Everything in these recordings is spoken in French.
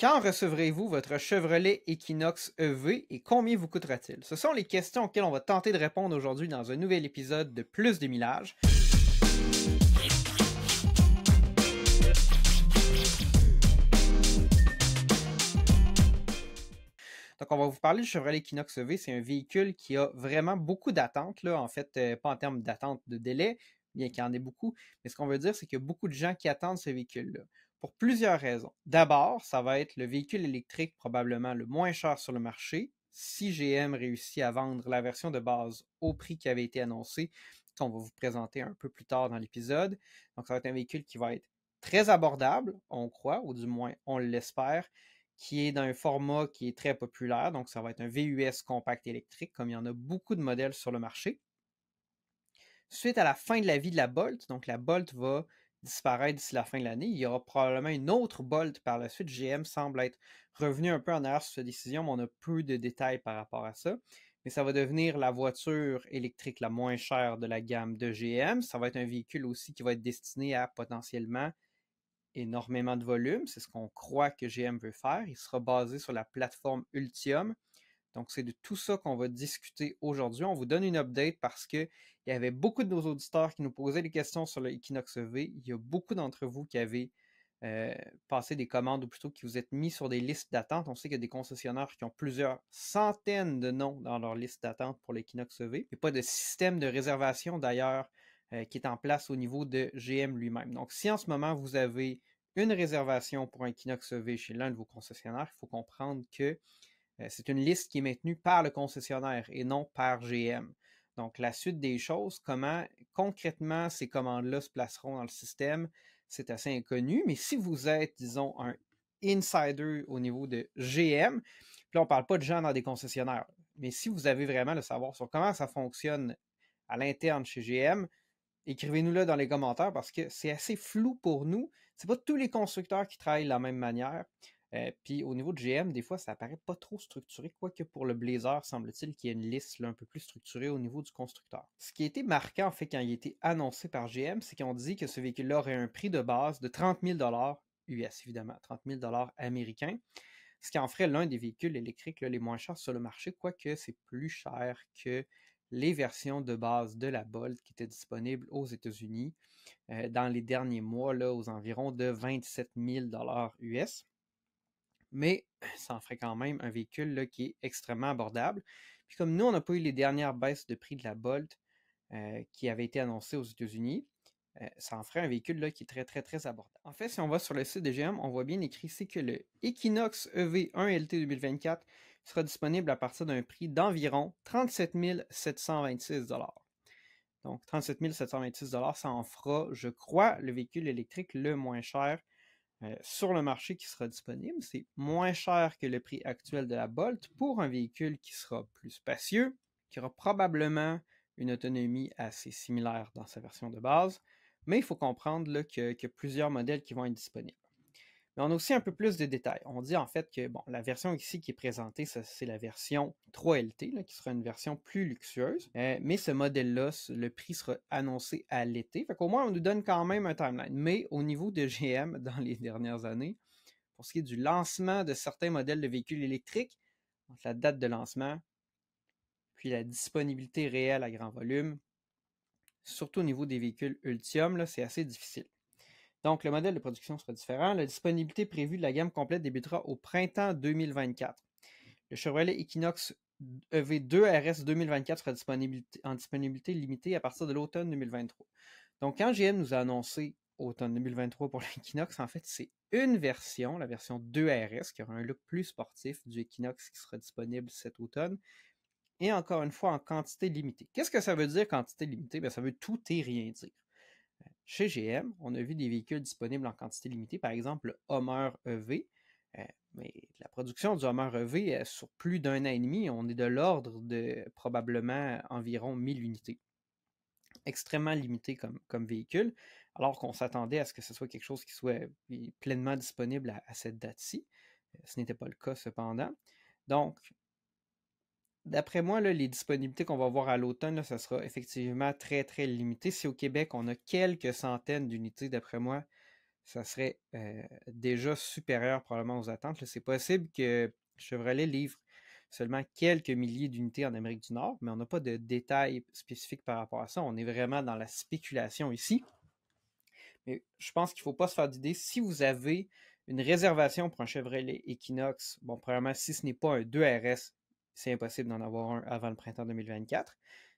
Quand recevrez-vous votre Chevrolet Equinox EV et combien vous coûtera-t-il? Ce sont les questions auxquelles on va tenter de répondre aujourd'hui dans un nouvel épisode de Plus de millages. Donc, on va vous parler du Chevrolet Equinox EV. C'est un véhicule qui a vraiment beaucoup d'attentes, En fait, euh, pas en termes d'attente de délai, bien qu'il y en ait beaucoup. Mais ce qu'on veut dire, c'est qu'il y a beaucoup de gens qui attendent ce véhicule-là pour plusieurs raisons. D'abord, ça va être le véhicule électrique probablement le moins cher sur le marché. Si GM réussit à vendre la version de base au prix qui avait été annoncé, qu'on va vous présenter un peu plus tard dans l'épisode. Donc, ça va être un véhicule qui va être très abordable, on croit, ou du moins on l'espère, qui est d'un format qui est très populaire. Donc, ça va être un VUS compact électrique, comme il y en a beaucoup de modèles sur le marché. Suite à la fin de la vie de la Bolt, donc la Bolt va disparaître d'ici la fin de l'année. Il y aura probablement une autre bolt par la suite. GM semble être revenu un peu en arrière sur cette décision, mais on a peu de détails par rapport à ça. Mais ça va devenir la voiture électrique la moins chère de la gamme de GM. Ça va être un véhicule aussi qui va être destiné à potentiellement énormément de volume. C'est ce qu'on croit que GM veut faire. Il sera basé sur la plateforme Ultium, donc, c'est de tout ça qu'on va discuter aujourd'hui. On vous donne une update parce qu'il y avait beaucoup de nos auditeurs qui nous posaient des questions sur le Equinox EV. Il y a beaucoup d'entre vous qui avez euh, passé des commandes ou plutôt qui vous êtes mis sur des listes d'attente. On sait qu'il y a des concessionnaires qui ont plusieurs centaines de noms dans leur liste d'attente pour l'Equinox EV. Il n'y a pas de système de réservation d'ailleurs euh, qui est en place au niveau de GM lui-même. Donc, si en ce moment vous avez une réservation pour un Equinox EV chez l'un de vos concessionnaires, il faut comprendre que euh, c'est une liste qui est maintenue par le concessionnaire et non par GM. Donc, la suite des choses, comment concrètement ces commandes-là se placeront dans le système, c'est assez inconnu. Mais si vous êtes, disons, un insider au niveau de GM, puis là, on ne parle pas de gens dans des concessionnaires, mais si vous avez vraiment le savoir sur comment ça fonctionne à l'interne chez GM, écrivez-nous-le dans les commentaires parce que c'est assez flou pour nous. C'est pas tous les constructeurs qui travaillent de la même manière. Euh, puis au niveau de GM, des fois, ça paraît pas trop structuré, quoique pour le Blazer, semble-t-il qu'il y ait une liste un peu plus structurée au niveau du constructeur. Ce qui a été marquant, en fait, quand il a été annoncé par GM, c'est qu'on dit que ce véhicule-là aurait un prix de base de 30 000 US, évidemment, 30 000 américains, ce qui en ferait l'un des véhicules électriques les moins chers sur le marché, quoique c'est plus cher que les versions de base de la Bolt qui étaient disponibles aux États-Unis euh, dans les derniers mois, là, aux environs de 27 000 US mais ça en ferait quand même un véhicule qui est extrêmement abordable. Puis comme nous, on n'a pas eu les dernières baisses de prix de la Bolt euh, qui avaient été annoncées aux États-Unis, euh, ça en ferait un véhicule qui est très, très, très abordable. En fait, si on va sur le site de GM, on voit bien écrit ici que le Equinox EV1 LT 2024 sera disponible à partir d'un prix d'environ 37 726 Donc, 37 726 ça en fera, je crois, le véhicule électrique le moins cher euh, sur le marché qui sera disponible. C'est moins cher que le prix actuel de la Bolt pour un véhicule qui sera plus spacieux, qui aura probablement une autonomie assez similaire dans sa version de base. Mais il faut comprendre qu'il que, que plusieurs modèles qui vont être disponibles. Mais on a aussi un peu plus de détails. On dit en fait que bon, la version ici qui est présentée, c'est la version 3LT, qui sera une version plus luxueuse. Euh, mais ce modèle-là, le prix sera annoncé à l'été. Fait qu'au moins, on nous donne quand même un timeline. Mais au niveau de GM, dans les dernières années, pour ce qui est du lancement de certains modèles de véhicules électriques, la date de lancement, puis la disponibilité réelle à grand volume, surtout au niveau des véhicules Ultium, c'est assez difficile. Donc, le modèle de production sera différent. La disponibilité prévue de la gamme complète débutera au printemps 2024. Le Chevrolet Equinox EV2 RS 2024 sera en disponibilité limitée à partir de l'automne 2023. Donc, quand GM nous a annoncé automne 2023 pour l'Equinox, en fait, c'est une version, la version 2 RS, qui aura un look plus sportif du Equinox qui sera disponible cet automne. Et encore une fois, en quantité limitée. Qu'est-ce que ça veut dire quantité limitée? Ben, ça veut tout et rien dire. Chez GM, on a vu des véhicules disponibles en quantité limitée, par exemple le Homer EV. Euh, mais la production du Homer EV, sur plus d'un an et demi, on est de l'ordre de probablement environ 1000 unités. Extrêmement limité comme, véhicule, alors qu'on s'attendait à ce que ce soit quelque chose qui soit pleinement disponible à, à cette date-ci. Euh, ce n'était pas le cas cependant. Donc, D'après moi, les disponibilités qu'on va voir à l'automne, ça sera effectivement très, très limité. Si au Québec, on a quelques centaines d'unités, d'après moi, ça serait euh, déjà supérieur probablement aux attentes. C'est possible que Chevrolet livre seulement quelques milliers d'unités en Amérique du Nord, mais on n'a pas de détails spécifiques par rapport à ça. On est vraiment dans la spéculation ici. Mais je pense qu'il ne faut pas se faire d'idée. Si vous avez une réservation pour un Chevrolet Equinox, bon, premièrement, si ce n'est pas un 2RS, c'est impossible d'en avoir un avant le printemps 2024.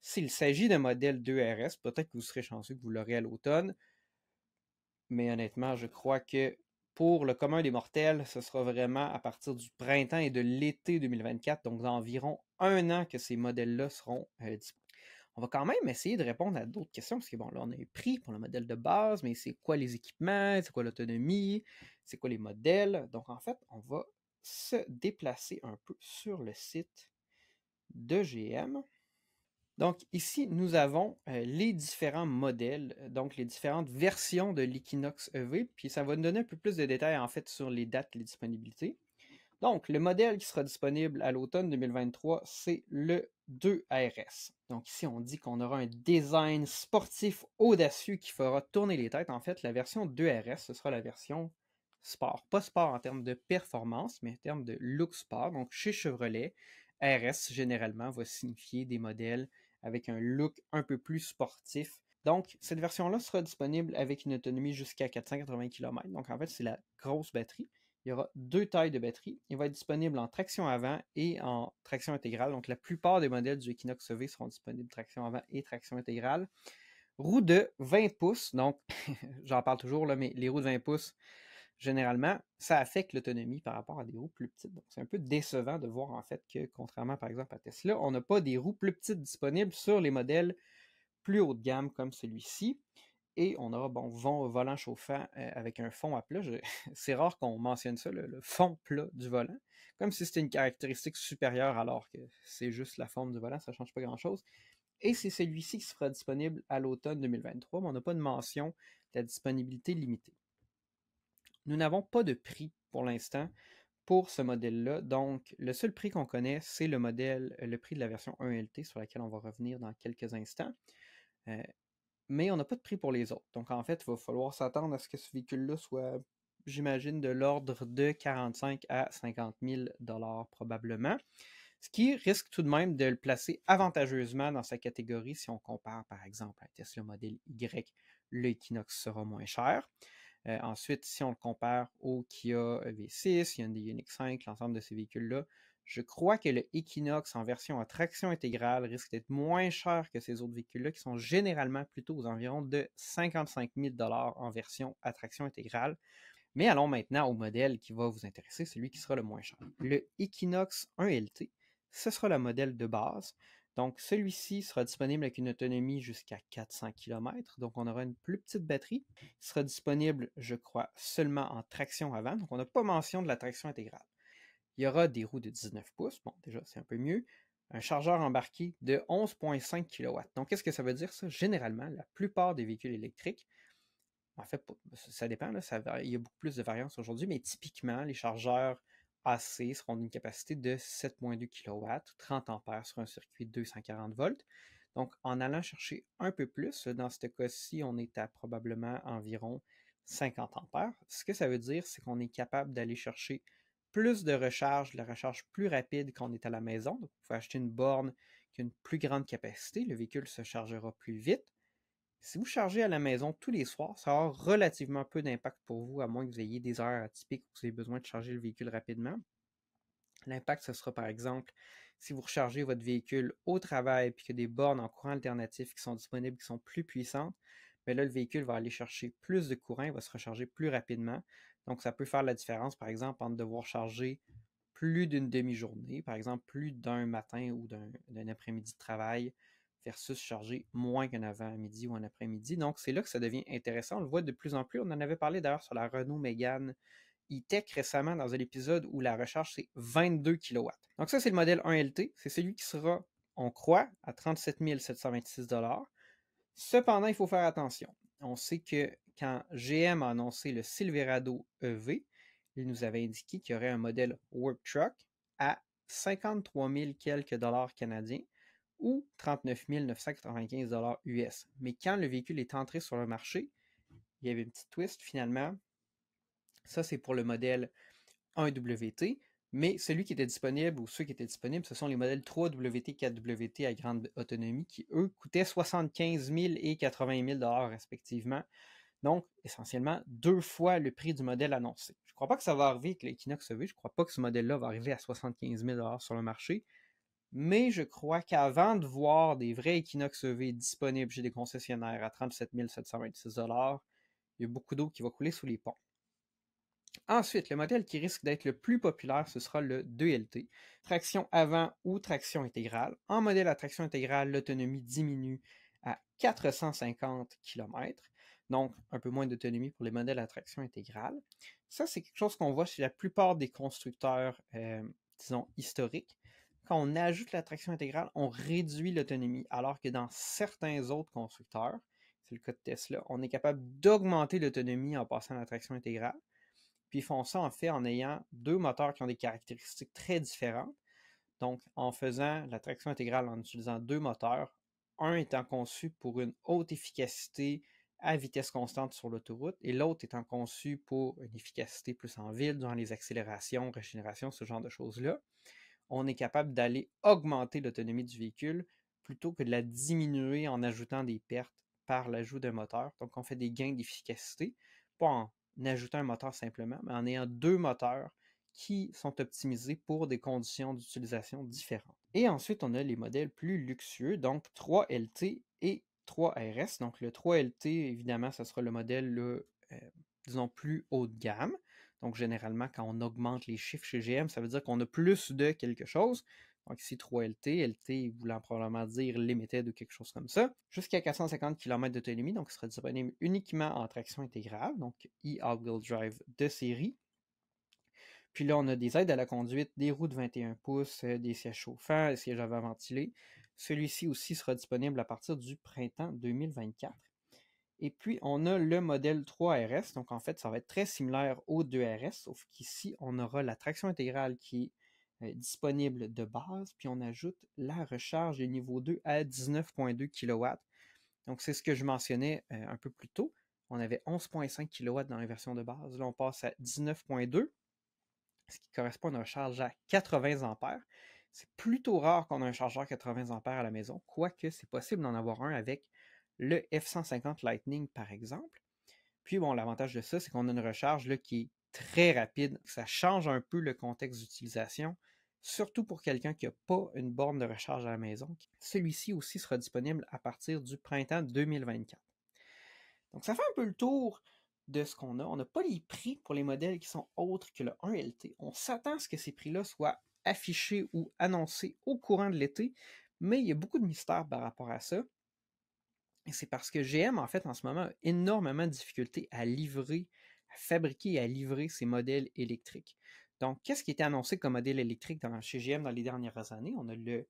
S'il s'agit d'un modèle 2RS, peut-être que vous serez chanceux que vous l'aurez à l'automne. Mais honnêtement, je crois que pour le commun des mortels, ce sera vraiment à partir du printemps et de l'été 2024, donc dans environ un an que ces modèles-là seront euh, disponibles. On va quand même essayer de répondre à d'autres questions, parce que bon, là, on a eu prix pour le modèle de base, mais c'est quoi les équipements, c'est quoi l'autonomie, c'est quoi les modèles. Donc, en fait, on va se déplacer un peu sur le site de GM. Donc ici, nous avons euh, les différents modèles, euh, donc les différentes versions de l'Equinox EV, puis ça va nous donner un peu plus de détails en fait sur les dates, les disponibilités. Donc le modèle qui sera disponible à l'automne 2023, c'est le 2RS. Donc ici, on dit qu'on aura un design sportif audacieux qui fera tourner les têtes. En fait, la version 2RS, ce sera la version sport. Pas sport en termes de performance, mais en termes de look sport. Donc, chez Chevrolet, RS, généralement, va signifier des modèles avec un look un peu plus sportif. Donc, cette version-là sera disponible avec une autonomie jusqu'à 480 km. Donc, en fait, c'est la grosse batterie. Il y aura deux tailles de batterie. Il va être disponible en traction avant et en traction intégrale. Donc, la plupart des modèles du Equinox EV seront disponibles traction avant et traction intégrale. roues de 20 pouces. Donc, j'en parle toujours, là, mais les roues de 20 pouces, généralement, ça affecte l'autonomie par rapport à des roues plus petites. Donc, c'est un peu décevant de voir en fait que, contrairement par exemple à Tesla, on n'a pas des roues plus petites disponibles sur les modèles plus haut de gamme comme celui-ci. Et on aura, bon, vent, volant chauffant euh, avec un fond à plat. C'est rare qu'on mentionne ça, le, le, fond plat du volant, comme si c'était une caractéristique supérieure alors que c'est juste la forme du volant, ça ne change pas grand-chose. Et c'est celui-ci qui sera disponible à l'automne 2023, mais on n'a pas de mention de la disponibilité limitée. Nous n'avons pas de prix pour l'instant pour ce modèle-là. Donc, le seul prix qu'on connaît, c'est le modèle, euh, le prix de la version 1LT e sur laquelle on va revenir dans quelques instants. Euh, mais on n'a pas de prix pour les autres. Donc, en fait, il va falloir s'attendre à ce que ce véhicule-là soit, j'imagine, de l'ordre de 45 à 50 000 dollars probablement. Ce qui risque tout de même de le placer avantageusement dans sa catégorie si on compare, par exemple, à Tesla modèle Y, le Equinox sera moins cher. Euh, ensuite, si on le compare au Kia V6, Hyundai Unix 5, l'ensemble de ces véhicules-là, je crois que le Equinox en version à traction intégrale risque d'être moins cher que ces autres véhicules-là qui sont généralement plutôt aux environs de 55 000 en version à traction intégrale. Mais allons maintenant au modèle qui va vous intéresser, celui qui sera le moins cher. Le Equinox 1LT, ce sera le modèle de base. Donc, celui-ci sera disponible avec une autonomie jusqu'à 400 km. Donc, on aura une plus petite batterie. Il sera disponible, je crois, seulement en traction avant. Donc, on n'a pas mention de la traction intégrale. Il y aura des roues de 19 pouces. Bon, déjà, c'est un peu mieux. Un chargeur embarqué de 11,5 kW. Donc, qu'est-ce que ça veut dire, ça? Généralement, la plupart des véhicules électriques, en fait, ça dépend, il y a beaucoup plus de variance aujourd'hui, mais typiquement, les chargeurs AC seront d'une capacité de 7,2 kW, 30 A sur un circuit de 240 volts. Donc, en allant chercher un peu plus, dans ce cas-ci, on est à probablement environ 50 ampères. Ce que ça veut dire, c'est qu'on est capable d'aller chercher plus de recharge, la recharge plus rapide quand on est à la maison. Donc, vous acheter une borne qui a une plus grande capacité, le véhicule se chargera plus vite. Si vous chargez à la maison tous les soirs, ça aura relativement peu d'impact pour vous, à moins que vous ayez des heures atypiques où vous avez besoin de charger le véhicule rapidement. L'impact, ce sera par exemple si vous rechargez votre véhicule au travail et que des bornes en courant alternatif qui sont disponibles, qui sont plus puissantes, mais là, le véhicule va aller chercher plus de courant, il va se recharger plus rapidement. Donc, ça peut faire la différence, par exemple, entre devoir charger plus d'une demi-journée, par exemple, plus d'un matin ou d'un après-midi de travail versus charger moins qu'un avant-midi ou un après-midi. Donc, c'est là que ça devient intéressant. On le voit de plus en plus. On en avait parlé d'ailleurs sur la Renault Mégane e-Tech récemment dans un épisode où la recharge, c'est 22 kW. Donc, ça, c'est le modèle 1LT. C'est celui qui sera, on croit, à 37 726 Cependant, il faut faire attention. On sait que quand GM a annoncé le Silverado EV, il nous avait indiqué qu'il y aurait un modèle Work Truck à 53 000 quelques dollars canadiens ou 39 995 US. Mais quand le véhicule est entré sur le marché, il y avait une petite twist finalement. Ça, c'est pour le modèle 1WT, mais celui qui était disponible ou ceux qui étaient disponibles, ce sont les modèles 3WT, 4WT à grande autonomie qui, eux, coûtaient 75 000 et 80 000 respectivement. Donc, essentiellement, deux fois le prix du modèle annoncé. Je ne crois pas que ça va arriver avec l'Equinox EV. Je ne crois pas que ce modèle-là va arriver à 75 000 sur le marché. Mais je crois qu'avant de voir des vrais Equinox EV disponibles chez des concessionnaires à 37 726 il y a beaucoup d'eau qui va couler sous les ponts. Ensuite, le modèle qui risque d'être le plus populaire, ce sera le 2LT, traction avant ou traction intégrale. En modèle à traction intégrale, l'autonomie diminue à 450 km, donc un peu moins d'autonomie pour les modèles à traction intégrale. Ça, c'est quelque chose qu'on voit chez la plupart des constructeurs, euh, disons, historiques quand on ajoute la traction intégrale, on réduit l'autonomie, alors que dans certains autres constructeurs, c'est le cas de Tesla, on est capable d'augmenter l'autonomie en passant à la traction intégrale. Puis ils font ça en fait en ayant deux moteurs qui ont des caractéristiques très différentes. Donc en faisant la traction intégrale en utilisant deux moteurs, un étant conçu pour une haute efficacité à vitesse constante sur l'autoroute et l'autre étant conçu pour une efficacité plus en ville, durant les accélérations, régénérations, ce genre de choses-là on est capable d'aller augmenter l'autonomie du véhicule plutôt que de la diminuer en ajoutant des pertes par l'ajout d'un moteur. Donc, on fait des gains d'efficacité, pas en ajoutant un moteur simplement, mais en ayant deux moteurs qui sont optimisés pour des conditions d'utilisation différentes. Et ensuite, on a les modèles plus luxueux, donc 3LT et 3RS. Donc, le 3LT, évidemment, ce sera le modèle, le, euh, disons, plus haut de gamme. Donc, généralement, quand on augmente les chiffres chez GM, ça veut dire qu'on a plus de quelque chose. Donc ici 3LT, LT voulant probablement dire limited ou quelque chose comme ça, jusqu'à 450 km d'autonomie, donc il sera disponible uniquement en traction intégrale, donc e all drive de série. Puis là, on a des aides à la conduite, des roues de 21 pouces, euh, des sièges chauffants, des sièges avant ventilés. Celui-ci aussi sera disponible à partir du printemps 2024. Et puis, on a le modèle 3RS. Donc, en fait, ça va être très similaire au 2RS, sauf qu'ici, on aura la traction intégrale qui est euh, disponible de base, puis on ajoute la recharge de niveau 2 à 19,2 kW. Donc, c'est ce que je mentionnais euh, un peu plus tôt. On avait 11,5 kW dans la version de base. Là, on passe à 19,2, ce qui correspond à une recharge à 80 ampères. C'est plutôt rare qu'on ait un chargeur 80 ampères à la maison, quoique c'est possible d'en avoir un avec le F-150 Lightning, par exemple. Puis, bon, l'avantage de ça, c'est qu'on a une recharge là, qui est très rapide. Ça change un peu le contexte d'utilisation, surtout pour quelqu'un qui n'a pas une borne de recharge à la maison. Celui-ci aussi sera disponible à partir du printemps 2024. Donc, ça fait un peu le tour de ce qu'on a. On n'a pas les prix pour les modèles qui sont autres que le 1LT. On s'attend à ce que ces prix-là soient affichés ou annoncés au courant de l'été, mais il y a beaucoup de mystères par rapport à ça c'est parce que GM, en fait, en ce moment, a énormément de difficultés à livrer, à fabriquer et à livrer ses modèles électriques. Donc, qu'est-ce qui était annoncé comme modèle électrique dans, chez GM dans les dernières années? On a le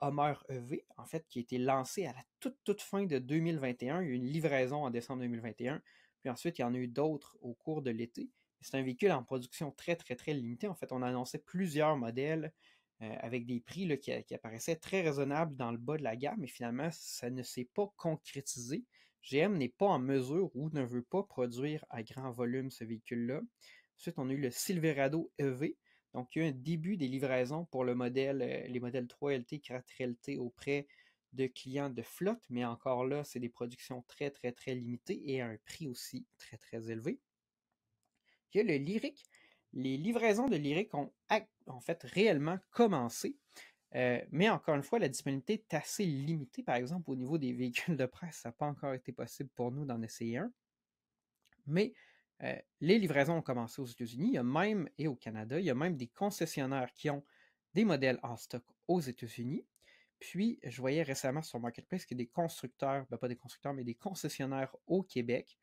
Homer euh, EV, en fait, qui a été lancé à la toute, toute fin de 2021. Il y a eu une livraison en décembre 2021. Puis ensuite, il y en a eu d'autres au cours de l'été. C'est un véhicule en production très, très, très limité. En fait, on a annoncé plusieurs modèles euh, avec des prix qui, apparaissaient très raisonnables dans le bas de la gamme, mais finalement, ça ne s'est pas concrétisé. GM n'est pas en mesure ou ne veut pas produire à grand volume ce véhicule-là. Ensuite, on a eu le Silverado EV. Donc, il y a eu un début des livraisons pour le modèle, euh, les modèles 3LT, 4LT auprès de clients de flotte, mais encore là, c'est des productions très, très, très limitées et à un prix aussi très, très élevé. Il y a le Lyric, les livraisons de Lyric ont en fait réellement commencé. Euh, mais encore une fois, la disponibilité est assez limitée. Par exemple, au niveau des véhicules de presse, ça n'a pas encore été possible pour nous d'en essayer un. Mais euh, les livraisons ont commencé aux États-Unis, il y a même, et au Canada, il y a même des concessionnaires qui ont des modèles en stock aux États-Unis. Puis, je voyais récemment sur Marketplace qu'il y a des constructeurs, ben, pas des constructeurs, mais des concessionnaires au Québec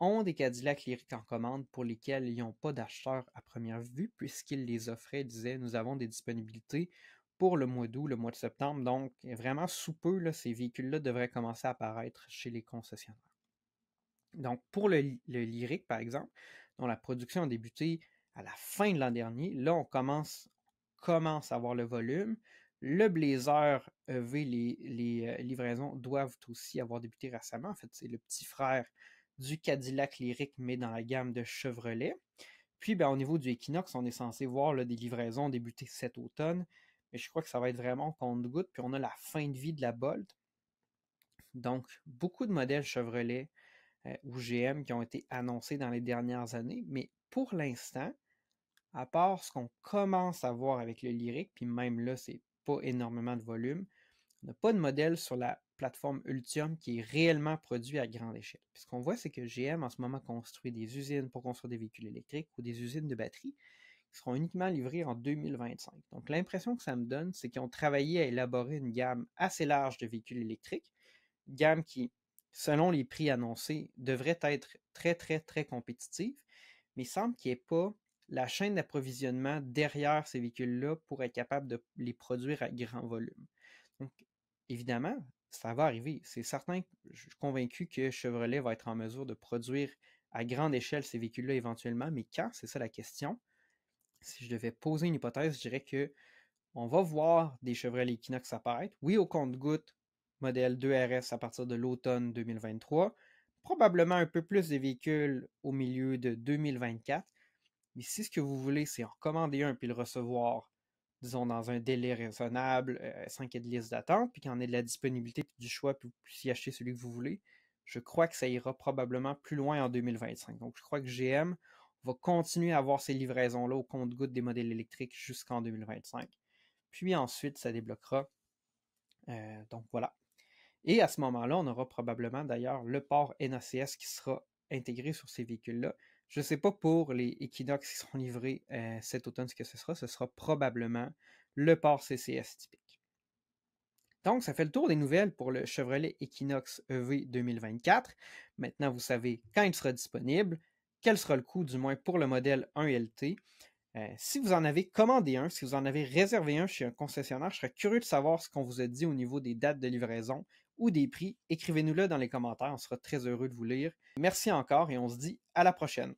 ont des Cadillac Lyriques en commande pour lesquels ils n'ont pas d'acheteurs à première vue puisqu'ils les offraient, disaient nous avons des disponibilités pour le mois d'août, le mois de septembre. Donc, vraiment sous peu, ces véhicules-là devraient commencer à apparaître chez les concessionnaires. Donc, pour le, Lyrique, par exemple, dont la production a débuté à la fin de l'an dernier, là, on commence, commence à voir le volume. Le Blazer EV, les, les euh, livraisons doivent aussi avoir débuté récemment. En fait, c'est le petit frère du Cadillac lyrique, mais dans la gamme de Chevrolet. Puis, ben, au niveau du Equinox, on est censé voir des livraisons débuter cet automne, mais je crois que ça va être vraiment compte-goutte. Puis, on a la fin de vie de la Bolt. Donc, beaucoup de modèles Chevrolet euh, ou GM qui ont été annoncés dans les dernières années, mais pour l'instant, à part ce qu'on commence à voir avec le lyrique, puis même là, c'est pas énormément de volume, on n'a pas de modèle sur la plateforme Ultium qui est réellement produit à grande échelle. Puis ce qu'on voit, c'est que GM en ce moment construit des usines pour construire des véhicules électriques ou des usines de batteries qui seront uniquement livrées en 2025. Donc l'impression que ça me donne, c'est qu'ils ont travaillé à élaborer une gamme assez large de véhicules électriques, gamme qui, selon les prix annoncés, devrait être très, très, très compétitive, mais il semble qu'il n'y ait pas la chaîne d'approvisionnement derrière ces véhicules-là pour être capable de les produire à grand volume. Donc, évidemment, ça va arriver. C'est certain, je suis convaincu que Chevrolet va être en mesure de produire à grande échelle ces véhicules-là éventuellement, mais quand? C'est ça la question. Si je devais poser une hypothèse, je dirais que on va voir des Chevrolet Equinox apparaître. Oui, au compte-goutte, modèle 2RS à partir de l'automne 2023. Probablement un peu plus de véhicules au milieu de 2024. Mais si ce que vous voulez, c'est en commander un puis le recevoir disons, dans un délai raisonnable, euh, sans qu'il y ait de liste d'attente, puis qu'il y en ait de la disponibilité, du choix, puis vous puissiez acheter celui que vous voulez, je crois que ça ira probablement plus loin en 2025. Donc, je crois que GM va continuer à avoir ces livraisons-là au compte-goutte des modèles électriques jusqu'en 2025. Puis ensuite, ça débloquera. Euh, donc, voilà. Et à ce moment-là, on aura probablement d'ailleurs le port NACS qui sera intégré sur ces véhicules-là. Je ne sais pas pour les Equinox qui seront livrés euh, cet automne ce que ce sera. Ce sera probablement le port CCS typique. Donc, ça fait le tour des nouvelles pour le Chevrolet Equinox EV 2024. Maintenant, vous savez quand il sera disponible, quel sera le coût, du moins pour le modèle 1LT. Euh, si vous en avez commandé un, si vous en avez réservé un chez un concessionnaire, je serais curieux de savoir ce qu'on vous a dit au niveau des dates de livraison ou des prix, écrivez-nous-le dans les commentaires, on sera très heureux de vous lire. Merci encore et on se dit à la prochaine.